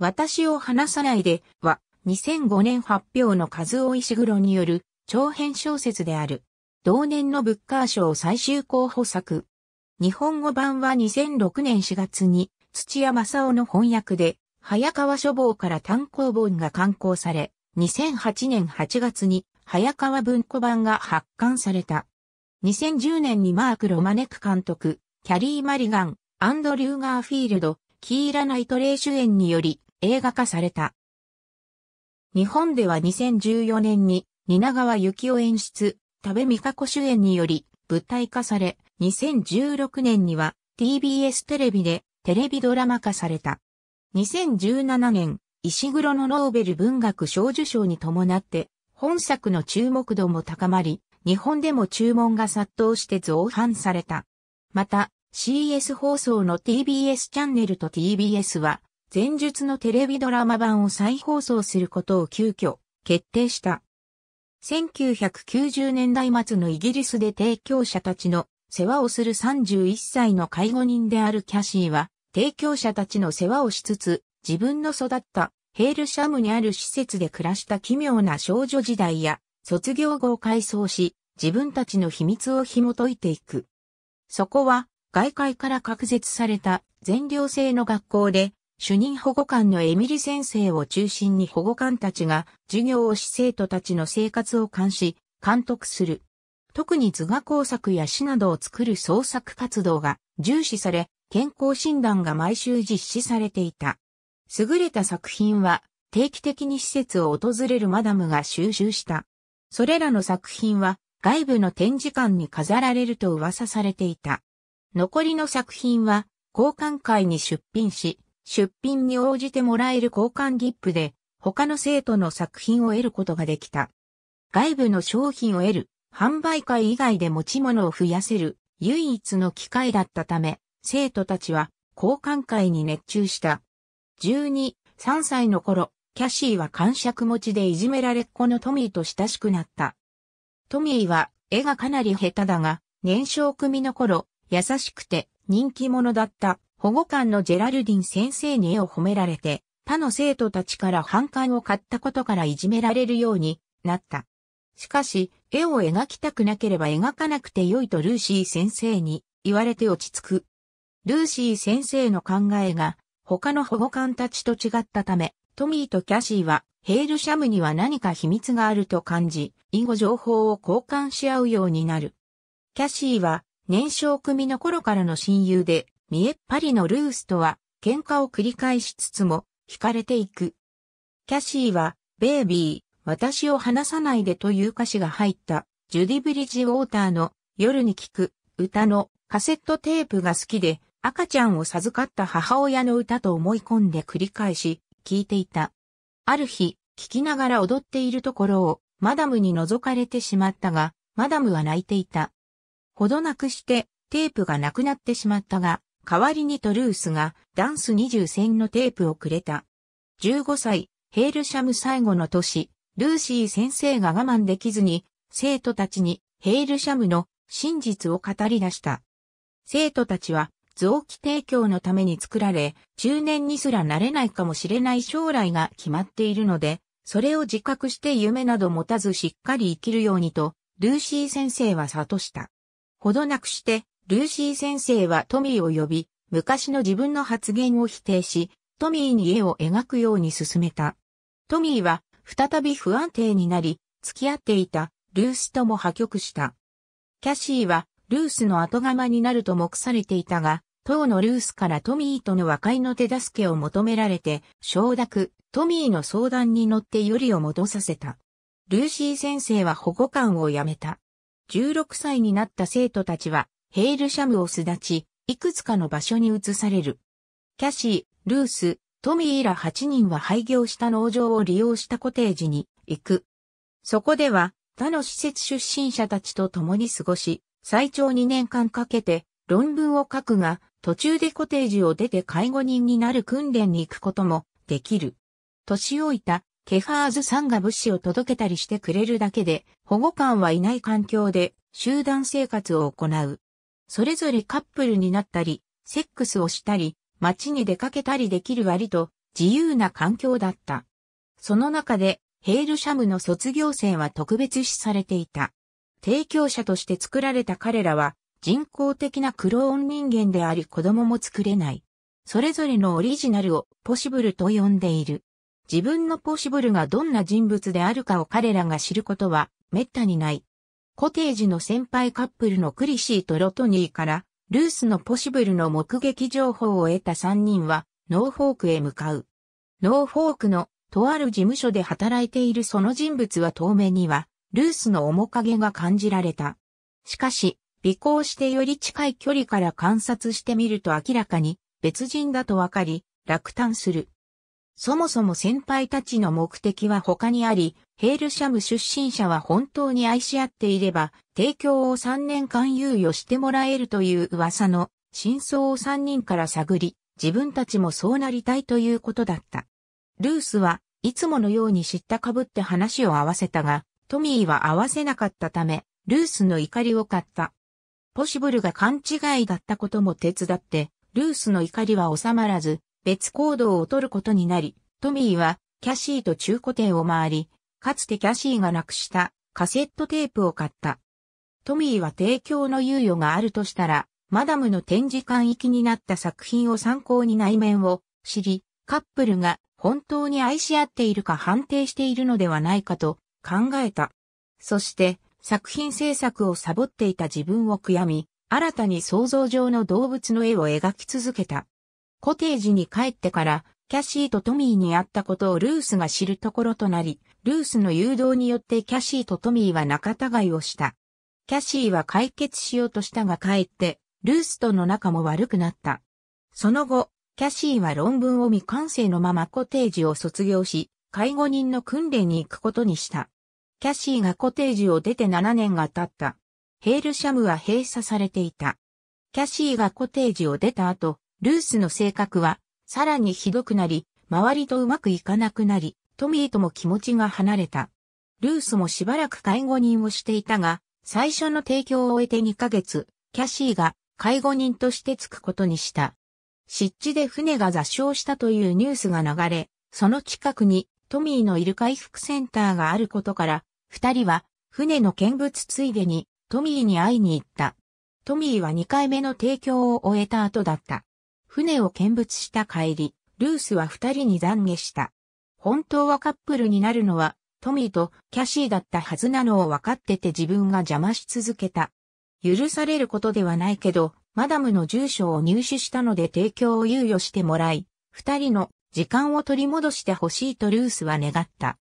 私を話さないでは、2005年発表の数尾石黒による長編小説である。同年のブッカー賞最終候補作。日本語版は2006年4月に土屋正夫の翻訳で早川書房から単行本が刊行され、2008年8月に早川文庫版が発刊された。2010年にマーク・ロマネク監督、キャリー・マリガン、アンドリュー・ガーフィールド、キーラ・ナイトレイ主演により、映画化された。日本では2014年に、蜷川幸雄演出、多部美香子主演により、舞台化され、2016年には TBS テレビでテレビドラマ化された。2017年、石黒のノーベル文学賞受賞に伴って、本作の注目度も高まり、日本でも注文が殺到して増版された。また、CS 放送の TBS チャンネルと TBS は、前述のテレビドラマ版を再放送することを急遽決定した。1990年代末のイギリスで提供者たちの世話をする31歳の介護人であるキャシーは、提供者たちの世話をしつつ、自分の育ったヘールシャムにある施設で暮らした奇妙な少女時代や、卒業後を改装し、自分たちの秘密を紐解いていく。そこは、外界から隔絶された全寮制の学校で、主任保護官のエミリ先生を中心に保護官たちが授業をし生徒たちの生活を監視、監督する。特に図画工作や詩などを作る創作活動が重視され、健康診断が毎週実施されていた。優れた作品は定期的に施設を訪れるマダムが収集した。それらの作品は外部の展示館に飾られると噂されていた。残りの作品は交換会に出品し、出品に応じてもらえる交換ギップで、他の生徒の作品を得ることができた。外部の商品を得る、販売会以外で持ち物を増やせる、唯一の機会だったため、生徒たちは交換会に熱中した。12、3歳の頃、キャシーは感触持ちでいじめられっ子のトミーと親しくなった。トミーは絵がかなり下手だが、年少組の頃、優しくて人気者だった。保護官のジェラルディン先生に絵を褒められて、他の生徒たちから反感を買ったことからいじめられるようになった。しかし、絵を描きたくなければ描かなくてよいとルーシー先生に言われて落ち着く。ルーシー先生の考えが他の保護官たちと違ったため、トミーとキャシーはヘールシャムには何か秘密があると感じ、以後情報を交換し合うようになる。キャシーは年少組の頃からの親友で、見えっぱりのルースとは喧嘩を繰り返しつつも惹かれていく。キャシーは、ベイビー、私を離さないでという歌詞が入ったジュディ・ブリッジ・ウォーターの夜に聴く歌のカセットテープが好きで赤ちゃんを授かった母親の歌と思い込んで繰り返し聴いていた。ある日、聴きながら踊っているところをマダムに覗かれてしまったが、マダムは泣いていた。ほどなくしてテープがなくなってしまったが、代わりにトルースがダンス20戦のテープをくれた。15歳、ヘールシャム最後の年、ルーシー先生が我慢できずに、生徒たちにヘールシャムの真実を語り出した。生徒たちは臓器提供のために作られ、中年にすらなれないかもしれない将来が決まっているので、それを自覚して夢など持たずしっかり生きるようにと、ルーシー先生は悟した。ほどなくして、ルーシー先生はトミーを呼び、昔の自分の発言を否定し、トミーに絵を描くように進めた。トミーは再び不安定になり、付き合っていたルースとも破局した。キャシーはルースの後釜になると目されていたが、当のルースからトミーとの和解の手助けを求められて、承諾、トミーの相談に乗ってよりを戻させた。ルーシー先生は保護官を辞めた。16歳になった生徒たちはヘイルシャムを巣立ち、いくつかの場所に移される。キャシー、ルース、トミーら8人は廃業した農場を利用したコテージに行く。そこでは他の施設出身者たちと共に過ごし、最長2年間かけて論文を書くが、途中でコテージを出て介護人になる訓練に行くこともできる。年老いたケファーズさんが物資を届けたりしてくれるだけで、保護官はいない環境で集団生活を行う。それぞれカップルになったり、セックスをしたり、街に出かけたりできる割と自由な環境だった。その中で、ヘールシャムの卒業生は特別視されていた。提供者として作られた彼らは、人工的なクローン人間であり子供も作れない。それぞれのオリジナルをポシブルと呼んでいる。自分のポシブルがどんな人物であるかを彼らが知ることは滅多にない。コテージの先輩カップルのクリシーとロトニーから、ルースのポシブルの目撃情報を得た3人は、ノーフォークへ向かう。ノーフォークの、とある事務所で働いているその人物は遠目には、ルースの面影が感じられた。しかし、尾行してより近い距離から観察してみると明らかに、別人だとわかり、落胆する。そもそも先輩たちの目的は他にあり、ヘールシャム出身者は本当に愛し合っていれば、提供を3年間猶予してもらえるという噂の真相を3人から探り、自分たちもそうなりたいということだった。ルースはいつものように知ったかぶって話を合わせたが、トミーは合わせなかったため、ルースの怒りを買った。ポシブルが勘違いだったことも手伝って、ルースの怒りは収まらず、別行動を取ることになり、トミーはキャシーと中古店を回り、かつてキャシーがなくしたカセットテープを買った。トミーは提供の猶予があるとしたら、マダムの展示館行きになった作品を参考に内面を知り、カップルが本当に愛し合っているか判定しているのではないかと考えた。そして作品制作をサボっていた自分を悔やみ、新たに想像上の動物の絵を描き続けた。コテージに帰ってから、キャシーとトミーに会ったことをルースが知るところとなり、ルースの誘導によってキャシーとトミーは仲違いをした。キャシーは解決しようとしたが帰って、ルースとの仲も悪くなった。その後、キャシーは論文を未完成のままコテージを卒業し、介護人の訓練に行くことにした。キャシーがコテージを出て7年が経った。ヘールシャムは閉鎖されていた。キャシーがコテージを出た後、ルースの性格は、さらにひどくなり、周りとうまくいかなくなり、トミーとも気持ちが離れた。ルースもしばらく介護人をしていたが、最初の提供を終えて2ヶ月、キャシーが介護人としてつくことにした。湿地で船が座礁したというニュースが流れ、その近くにトミーのいる回復センターがあることから、二人は船の見物ついでにトミーに会いに行った。トミーは2回目の提供を終えた後だった。船を見物した帰り、ルースは二人に懺悔した。本当はカップルになるのは、トミーとキャシーだったはずなのを分かってて自分が邪魔し続けた。許されることではないけど、マダムの住所を入手したので提供を猶予してもらい、二人の時間を取り戻してほしいとルースは願った。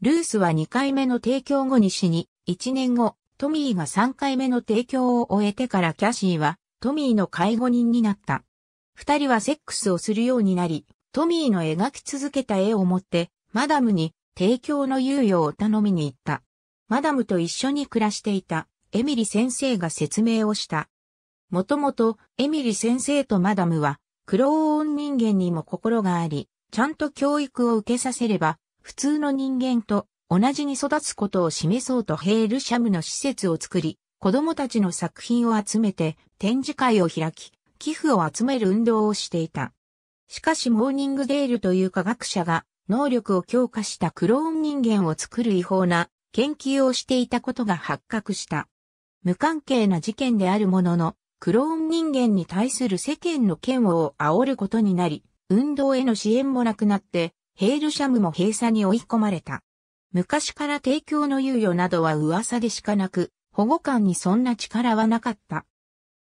ルースは二回目の提供後に死に、一年後、トミーが三回目の提供を終えてからキャシーはトミーの介護人になった。二人はセックスをするようになり、トミーの描き続けた絵を持って、マダムに提供の猶予を頼みに行った。マダムと一緒に暮らしていた、エミリ先生が説明をした。もともと、エミリ先生とマダムは、クローン人間にも心があり、ちゃんと教育を受けさせれば、普通の人間と同じに育つことを示そうとヘールシャムの施設を作り、子供たちの作品を集めて展示会を開き、寄付を集める運動をしていた。しかしモーニングデールという科学者が能力を強化したクローン人間を作る違法な研究をしていたことが発覚した。無関係な事件であるものの、クローン人間に対する世間の嫌悪を煽ることになり、運動への支援もなくなって、ヘールシャムも閉鎖に追い込まれた。昔から提供の猶予などは噂でしかなく、保護官にそんな力はなかった。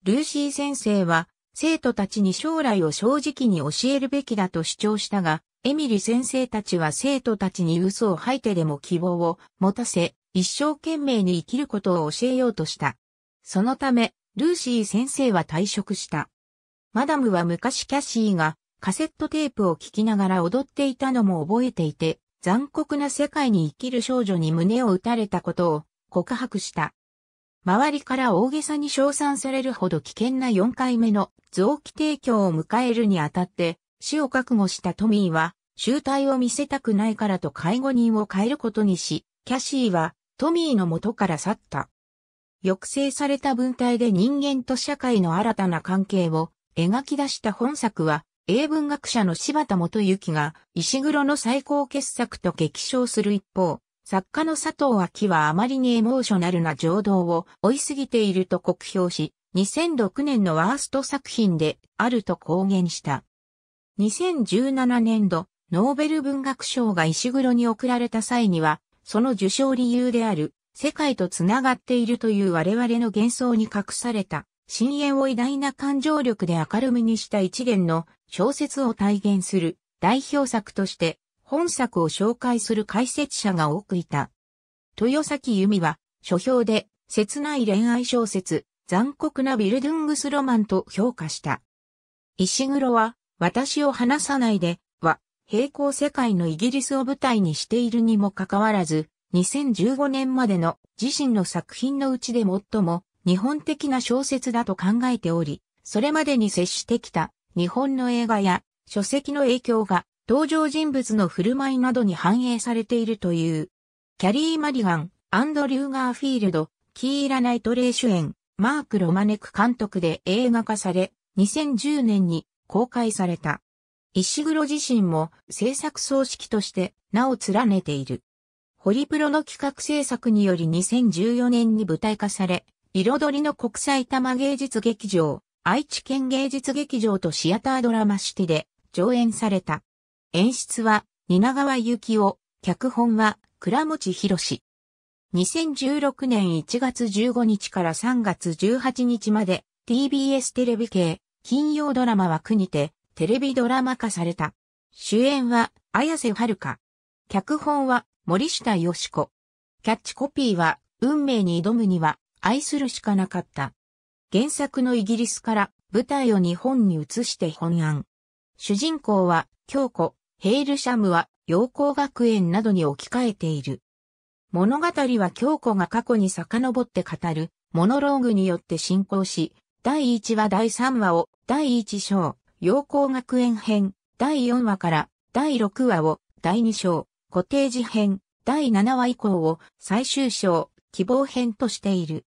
ルーシー先生は、生徒たちに将来を正直に教えるべきだと主張したが、エミリ先生たちは生徒たちに嘘を吐いてでも希望を持たせ、一生懸命に生きることを教えようとした。そのため、ルーシー先生は退職した。マダムは昔キャシーがカセットテープを聴きながら踊っていたのも覚えていて、残酷な世界に生きる少女に胸を打たれたことを告白した。周りから大げさに称賛されるほど危険な4回目の臓器提供を迎えるにあたって、死を覚悟したトミーは、集体を見せたくないからと介護人を変えることにし、キャシーはトミーの元から去った。抑制された文体で人間と社会の新たな関係を描き出した本作は、英文学者の柴田元幸が石黒の最高傑作と激賞する一方、作家の佐藤明はあまりにエモーショナルな情動を追いすぎていると酷評し、2006年のワースト作品であると公言した。2017年度、ノーベル文学賞が石黒に贈られた際には、その受賞理由である、世界と繋がっているという我々の幻想に隠された、深淵を偉大な感情力で明るみにした一元の小説を体現する代表作として、本作を紹介する解説者が多くいた。豊崎由美は、書評で、切ない恋愛小説、残酷なビルドゥングスロマンと評価した。石黒は、私を話さないで、は、平行世界のイギリスを舞台にしているにもかかわらず、2015年までの自身の作品のうちで最も日本的な小説だと考えており、それまでに接してきた日本の映画や書籍の影響が登場人物の振る舞いなどに反映されているという。キャリー・マリガン、アンドリュー・ガーフィールド、キーラ・ナイトレイ主演、マーク・ロマネク監督で映画化され、2010年に公開された。石黒自身も制作総指揮として名を連ねている。ホリプロの企画制作により2014年に舞台化され、彩りの国際多摩芸術劇場、愛知県芸術劇場とシアタードラマシティで上演された。演出は蜷川幸雄、脚本は倉持博士。2016年1月15日から3月18日まで TBS テレビ系金曜ドラマは国てテレビドラマ化された。主演は綾瀬はるか。脚本は森下よし子。キャッチコピーは運命に挑むには愛するしかなかった。原作のイギリスから舞台を日本に移して本案。主人公は京子、ヘイルシャムは、陽光学園などに置き換えている。物語は京子が過去に遡って語る、モノローグによって進行し、第1話第3話を、第1章、陽光学園編、第4話から、第6話を、第2章、コテージ編、第7話以降を、最終章、希望編としている。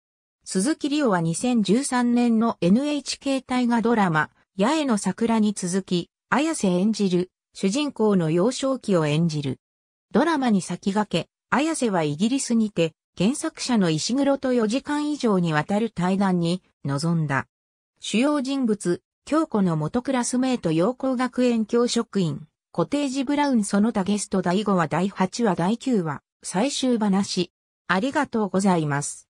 鈴木里夫は2013年の NHK 大河ドラマ、八重の桜に続き、綾瀬演じる、主人公の幼少期を演じる。ドラマに先駆け、綾瀬はイギリスにて、原作者の石黒と4時間以上にわたる対談に臨んだ。主要人物、京子の元クラスメート陽光学園教職員、コテージブラウンその他ゲスト第5話第8話第9話、最終話。ありがとうございます。